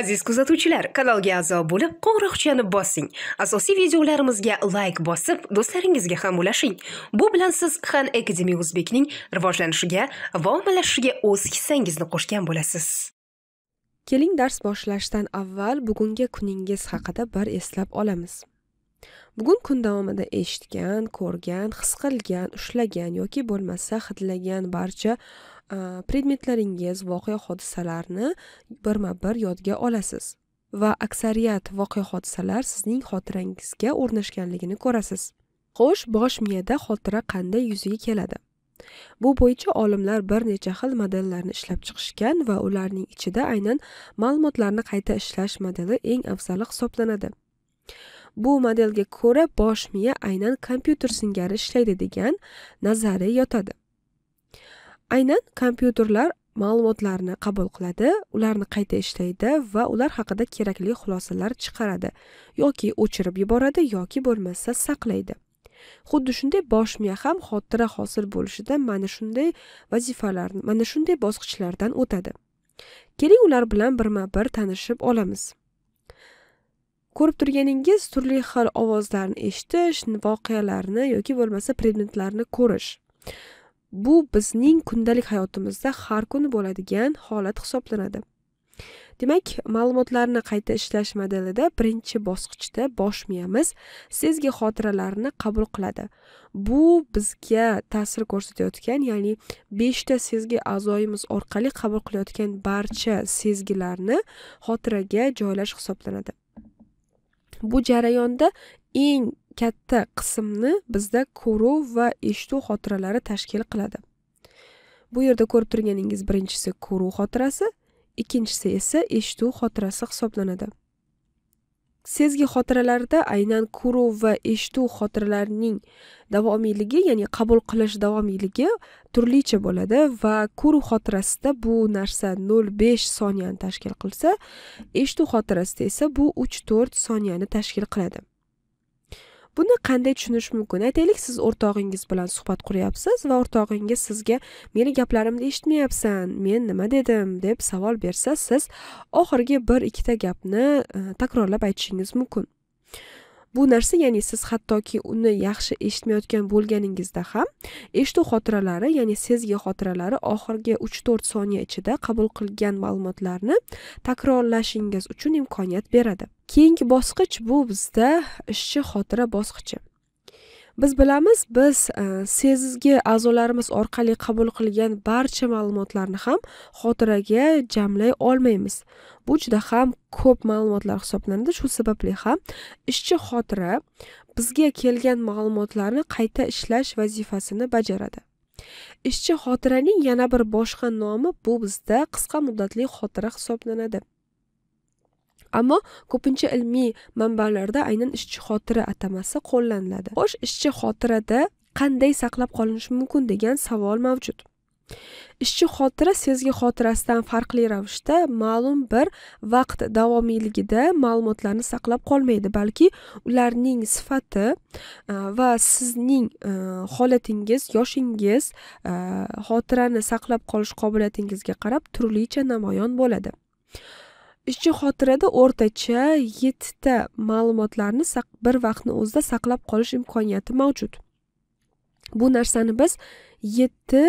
aziz kuzatuvchilar kanalga a'zo bo'lib qo'ng'iroqchani bossing asosiy videolarimizga layk bosib do'stlaringizga ham ulashing bu bilan siz han akademi o'zbekning rivojlanishiga va ommalashishiga o'z hissangizni qo'shgan bo'lasiz keling dars boshlashdan avval bugungi kuningiz haqida bir eslab olamiz bugun kun davomida eshitgan ko'rgan his qilgan ushlagan yoki bo'lmasa hidlagan barcha predmetlaringiz voqea hodisalarni birma bir yodga olasiz va aksariyat voqea hodisalar sizning xotirangizga o'rnashganligini ko'rasiz xo'sh bosh miyada xotira qanday yuzaga keladi bu bo'yicha olimlar bir necha xil modellarni ishlab chiqishgan va ularning ichida aynan ma'lumotlarni qayta ishlash modeli eng afzali hisoblanadi bu modelga ko'ra bosh miya aynan kompyuter singari ishlaydi degan nazariya yotadi aynan kompyuterlar ma'lumotlarni qabul qiladi ularni qayta ishlaydi va ular haqida kerakli xulosalar chiqaradi yoki o'chirib yuboradi yoki bo'lmasa saqlaydi xuddi shunday bosh miya ham xotira hosil bo'lishida mana shunday vazifalarni mana shunday bosqichlardan o'tadi keling ular bilan birma bir tanishib olamiz ko'rib turganingiz turli xil ovozlarni eshitish voqealarni yoki bo'lmasa predmetlarni ko'rish bu bizning kundalik hayotimizda har kuni bo'ladigan holat hisoblanadi demak ma'lumotlarni qayta ishlash modelida birinchi bosqichda bosh miyamiz sezgi xotiralarni qabul qiladi bu bizga ta'sir ko'rsatayotgan ya'ni beshta sezgi a'zoyimiz orqali qabul qilayotgan barcha sezgilarni xotiraga joylash hisoblanadi bu jarayonda eng katta qismni bizda ko'ruv va eshituv xotiralari tashkil qiladi bu yerda ko'rib turganingiz birinchisi ko'ruv xotirasi ikkinchisi esa eshituv xotirasi hisoblanadi sezgi xotiralarida aynan ko'ruv va eshituv xotiralarining davomiyligi ya'ni qabul qilish davomiyligi turlicha bo'ladi va ko'ruv xotirasida bu narsa nol besh soniyani tashkil qilsa eshituv xotirasida esa bu uch to'rt soniyani tashkil qiladi buni qanday tushunish mumkin aytaylik siz o'rtog'ingiz bilan suhbat quryapsiz va o'rtog'ingiz sizga meni gaplarimni eshitmayapsan men nima dedim deb savol bersa siz oxirgi bir ikkita gapni e, takrorlab aytishingiz mumkin bu narsa ya'ni siz hattoki uni yaxshi eshitmayotgan bo'lganingizda ham eshituv xotiralari ya'ni sezgi xotiralari oxirgi uch to'rt soniya ichida qabul qilgan ma'lumotlarni takrorlashingiz uchun imkoniyat beradi keyingi bosqich bu bizda ishchi xotira bosqichi biz bilamiz biz e, sezgi a'zolarimiz orqali qabul qilgan barcha ma'lumotlarni ham xotiraga jamlay olmaymiz bu juda ham ko'p ma'lumotlar hisoblanadi shu sababli ham ishchi xotira bizga kelgan ma'lumotlarni qayta ishlash vazifasini bajaradi ishchi xotiraning yana bir boshqa nomi bu bizda qisqa muddatli xotira hisoblanadi ammo ko'pincha ilmiy manbalarda aynan ishchi xotira atamasi qo'llaniladi xo'sh ishchi xotirada qanday saqlab qolinishi mumkin degan savol mavjud ishchi xotira sezgi xotirasidan farqli ravishda ma'lum bir vaqt davomiyligida ma'lumotlarni saqlab qolmaydi balki ularning sifati e, va sizning e, holatingiz yoshingiz e, xotirani saqlab qolish qobiliyatingizga qarab turlicha namoyon bo'ladi ishchi xotirada o'rtacha yettita ma'lumotlarni bir vaqtni o'zida saqlab qolish imkoniyati mavjud bu narsani biz yetti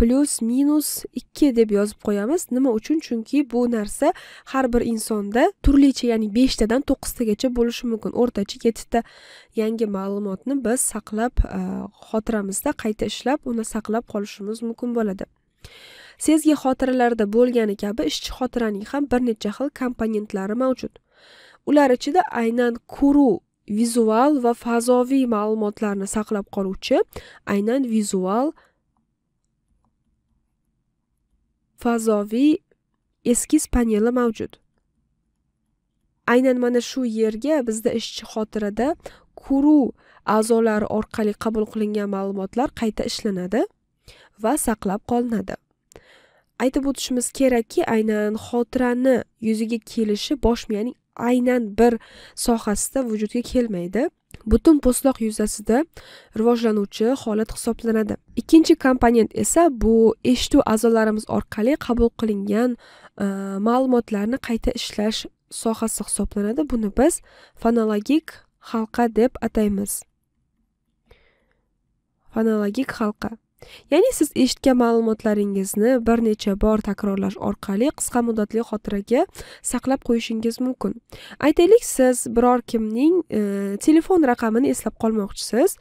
plyus minus ikki deb yozib qo'yamiz nima uchun chunki bu narsa har bir insonda turlicha ya'ni beshtadan to'qqiztagacha bo'lishi mumkin o'rtacha yettita yangi ma'lumotni biz saqlab e, xotiramizda qayta ishlab uni saqlab qolishimiz mumkin bo'ladi sezgi xotiralarida bo'lgani kabi ishchi xotiraning ham bir necha xil komponentlari mavjud ular ichida aynan ko'ruv vizual va fazoviy ma'lumotlarni saqlab qoluvchi aynan vizual fazoviy eskiz paneli mavjud aynan mana shu yerga bizda ishchi xotirada kuru a'zolari orqali qabul qilingan ma'lumotlar qayta ishlanadi va saqlab qolinadi aytib o'tishimiz kerakki aynan xotirani yuzaga kelishi bosh miyaning aynan bir sohasida vujudga kelmaydi butun po'stloq yuzasida rivojlanuvchi holat hisoblanadi ikkinchi komponent esa bu eshituv a'zolarimiz orqali qabul qilingan e, ma'lumotlarni qayta ishlash sohasi hisoblanadi buni biz fonologik halqa deb ataymiz fonologik halqa ya'ni siz eshitgan ma'lumotlaringizni bir necha bor takrorlash orqali qisqa muddatli xotiraga saqlab qo'yishingiz mumkin aytaylik siz biror kimning e, telefon raqamini eslab qolmoqchisiz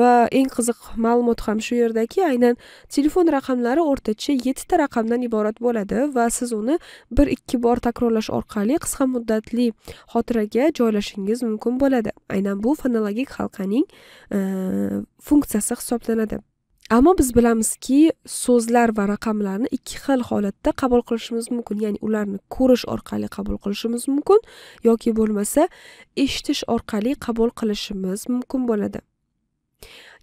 va eng qiziq ma'lumot ham shu yerdaki aynan telefon raqamlari o'rtacha yettita raqamdan iborat bo'ladi va siz uni bir ikki bor takrorlash orqali qisqa muddatli xotiraga joylashingiz mumkin bo'ladi aynan bu fonologik halqaning e, funksiyasi hisoblanadi ammo biz bilamizki so'zlar va raqamlarni ikki xil holatda qabul qilishimiz mumkin ya'ni ularni ko'rish orqali qabul qilishimiz mumkin yoki bo'lmasa eshitish orqali qabul qilishimiz mumkin bo'ladi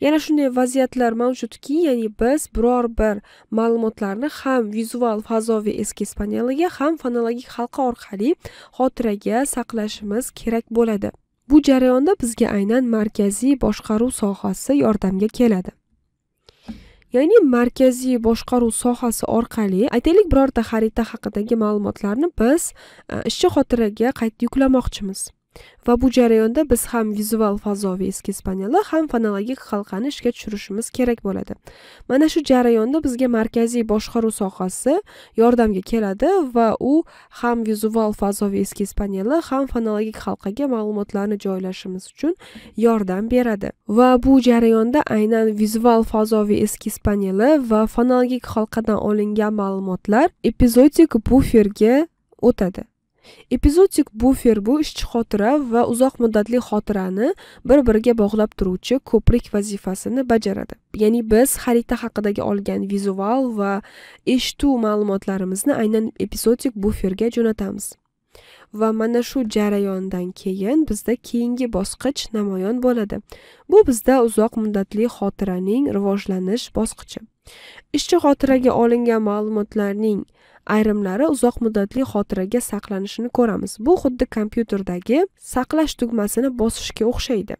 yana shunday vaziyatlar mavjudki ya'ni biz biror bir ma'lumotlarni ham vizual fazoviy eski paneliga ham fonologik halqa orqali xotiraga saqlashimiz kerak bo'ladi bu jarayonda bizga aynan markaziy boshqaruv sohasi yordamga keladi ya'ni markaziy boshqaruv sohasi orqali aytaylik birorta xarita haqidagi ma'lumotlarni biz e, ishchi xotiraga qayta yuklamoqchimiz va bu jarayonda biz ham vizual fazoviy eski paneli ham fonologik halqani ishga tushirishimiz kerak bo'ladi mana shu jarayonda bizga markaziy boshqaruv sohasi yordamga keladi va u ham vizual fazoviy eski paneli ham fonologik halqaga ma'lumotlarni joylashimiz uchun yordam beradi va bu jarayonda aynan vizual fazoviy eski paneli va fonologik halqadan olingan ma'lumotlar epizodik buferga o'tadi Эпизодик bufer bu ishchi xotira va uzoq muddatli xotirani bir biriga bog'lab turuvchi ko'prik vazifasini bajaradi ya'ni biz xarita haqidagi olgan vizual va eshituv ma'lumotlarimizni aynan эпизодик buferga jo'natamiz va mana shu jarayondan keyin bizda keyingi bosqich namoyon bo'ladi bu bizda uzoq muddatli xotiraning rivojlanish bosqichi ishchi xotiraga olingan ma'lumotlarning ayrimlari uzoq muddatli xotiraga saqlanishini ko'ramiz bu xuddi kompyuterdagi saqlash tugmasini bosishga o'xshaydi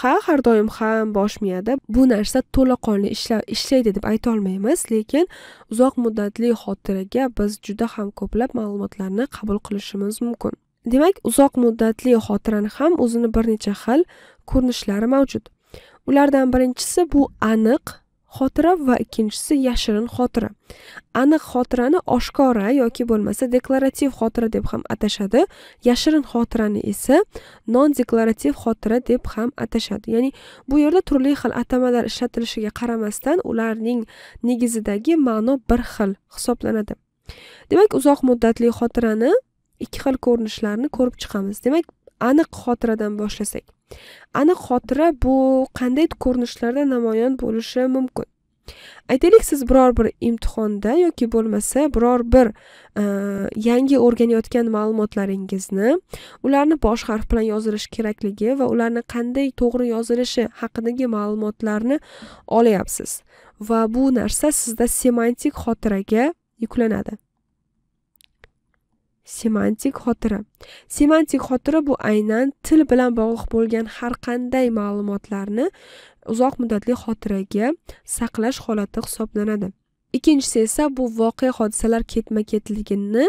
ha har doim ham bosh miyada bu narsa to'laqonli ishlaydi deb aytolmaymiz lekin uzoq muddatli xotiraga biz juda ham ko'plab ma'lumotlarni qabul qilishimiz mumkin demak uzoq muddatli xotirani ham o'zini bir necha xil ko'rinishlari mavjud ulardan birinchisi bu aniq xotira va ikkinchisi yashirin xotira aniq xotirani oshkora yoki bo'lmasa deklarativ xotira deb ham atashadi yashirin xotirani esa non deklarativ xotira deb ham atashadi ya'ni bu yerda turli xil atamalar ishlatilishiga qaramasdan ularning negizidagi ma'no bir xil hisoblanadi demak uzoq muddatli xotirani ikki xil ko'rinishlarni ko'rib chiqamiz demak aniq xotiradan boshlasak aniq xotira bu qanday ko'rinishlarda namoyon bo'lishi mumkin aytaylik siz biror bir imtihonda yoki bo'lmasa biror bir e, yangi o'rganayotgan ma'lumotlaringizni ularni bosh harf bilan yozilishi kerakligi va ularni qanday to'g'ri yozilishi haqidagi ma'lumotlarni olyapsiz va bu narsa sizda semantik xotiraga yuklanadi semantik xotira semantik xotira bu aynan til bilan bog'liq bo'lgan har qanday ma'lumotlarni uzoq muddatli xotiraga saqlash holati hisoblanadi ikkinchisi esa bu voqea hodisalar ketma ketligini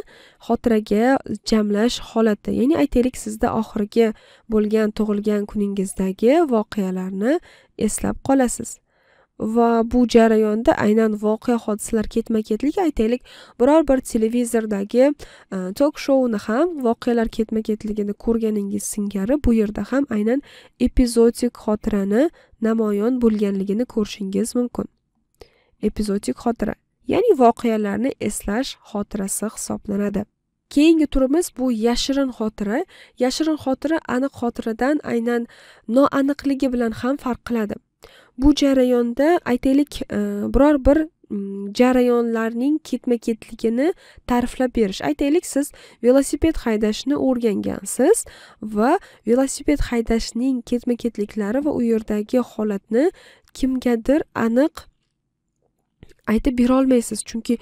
xotiraga jamlash holati ya'ni aytaylik sizda oxirgi bo'lgan tug'ilgan kuningizdagi voqealarni eslab qolasiz va bu jarayonda aynan voqea hodisalar ketma ketligi aytaylik biror bir televizordagi e, tok shouni ham voqealar ketma ketligini ko'rganingiz singari bu yerda ham aynan epizodik xotirani namoyon bo'lganligini ko'rishingiz mumkin epizodik xotira ya'ni voqealarni eslash xotirasi hisoblanadi keyingi turimiz bu yashirin xotira yashirin xotira aniq xotiradan aynan noaniqligi bilan ham farq qiladi bu jarayonda aytaylik e, biror bir mm, jarayonlarning ketma ketligini ta'riflab berish aytaylik siz velosiped haydashni o'rgangansiz va velosiped haydashning ketma ketliklari va u yerdagi holatni kimgadir aniq aytib berolmaysiz chunki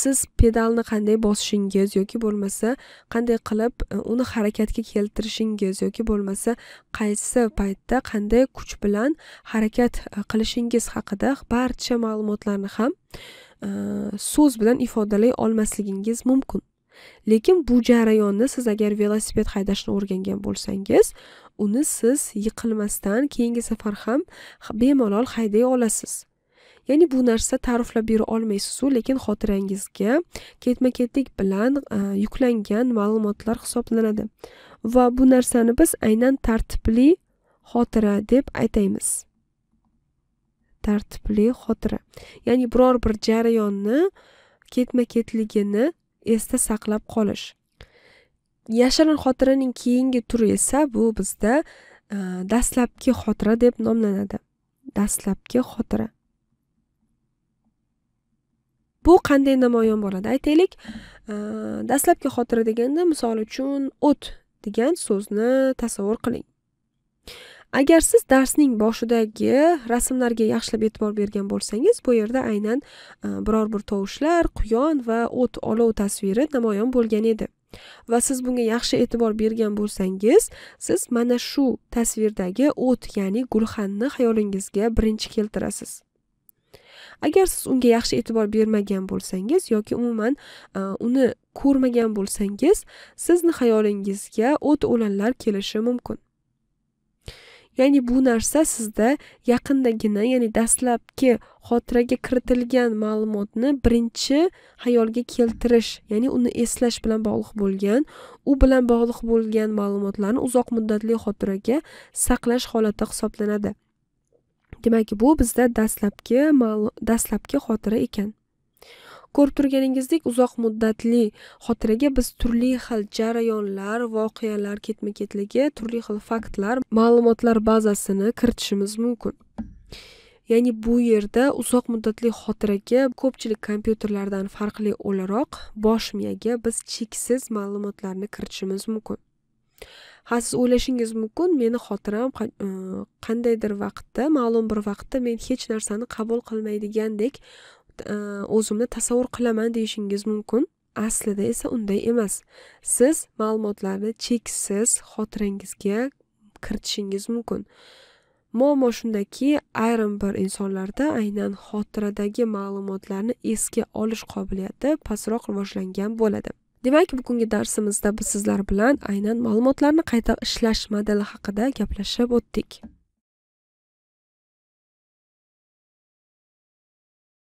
siz pedalni qanday bosishingiz yoki bo'lmasa qanday qilib e, uni harakatga keltirishingiz yoki bo'lmasa qaysi paytda qanday kuch bilan harakat e, qilishingiz haqida barcha ma'lumotlarni ham e, so'z bilan ifodalay olmasligingiz mumkin lekin bu jarayonni siz agar velosiped haydashni o'rgangan bo'lsangiz uni siz yiqilmasdan keyingi safar ham bemalol hayday olasiz ya'ni bu narsa ta'riflab bera olmaysizu lekin xotirangizga ketma ketlik bilan e, yuklangan ma'lumotlar hisoblanadi va bu narsani biz aynan tartibli xotira deb aytaymiz tartibli xotira ya'ni biror bir jarayonni ketma ketligini esda saqlab qolish yashirin xotiraning keyingi turi esa bu bizda e, dastlabki xotira deb nomlanadi dastlabki xotira bu qanday namoyon bo'ladi aytaylik dastlabki xotira deganda misol uchun o't degan so'zni tasavvur qiling agar siz darsning boshidagi rasmlarga yaxshilab e'tibor bergan bo'lsangiz bu yerda aynan biror bir tovushlar quyon va o't olov tasviri namoyon bo'lgan edi va siz bunga yaxshi e'tibor bergan bo'lsangiz siz mana shu tasvirdagi o't ya'ni gulxanni xayolingizga birinchi keltirasiz agar siz unga yaxshi e'tibor bermagan bo'lsangiz yoki umuman e, uni ko'rmagan bo'lsangiz sizni xayolingizga o't o'lanlar kelishi mumkin ya'ni bu narsa sizda yaqindagina ya'ni dastlabki xotiraga kiritilgan ma'lumotni birinchi xayolga keltirish ya'ni uni eslash bilan bog'liq bo'lgan u bilan bog'liq bo'lgan ma'lumotlarni uzoq muddatli xotiraga saqlash holati hisoblanadi demak bu bizda dastlabki dastlabki xotira ekan ko'rib turganingizdek uzoq muddatli xotiraga biz turli xil jarayonlar voqealar ketma ketligi turli xil faktlar ma'lumotlar bazasini kiritishimiz mumkin ya'ni bu yerda uzoq muddatli xotiraga ko'pchilik kompyuterlardan farqli o'laroq bosh miyaga biz cheksiz ma'lumotlarni kiritishimiz mumkin ha siz o'ylashingiz mumkin meni xotiram e, qandaydir vaqtda ma'lum bir vaqtda men hech narsani qabul qilmaydigandek e, o'zimni tasavvur qilaman deyishingiz mumkin aslida esa unday emas siz ma'lumotlarni cheksiz xotirangizga kiritishingiz mumkin muammo shundaki ayrim bir insonlarda aynan xotiradagi ma'lumotlarni esga olish qobiliyati pastroq rivojlangan bo'ladi demak bugungi darsimizda biz sizlar bilan aynan ma'lumotlarni qayta ishlash modeli haqida gaplashib o'tdik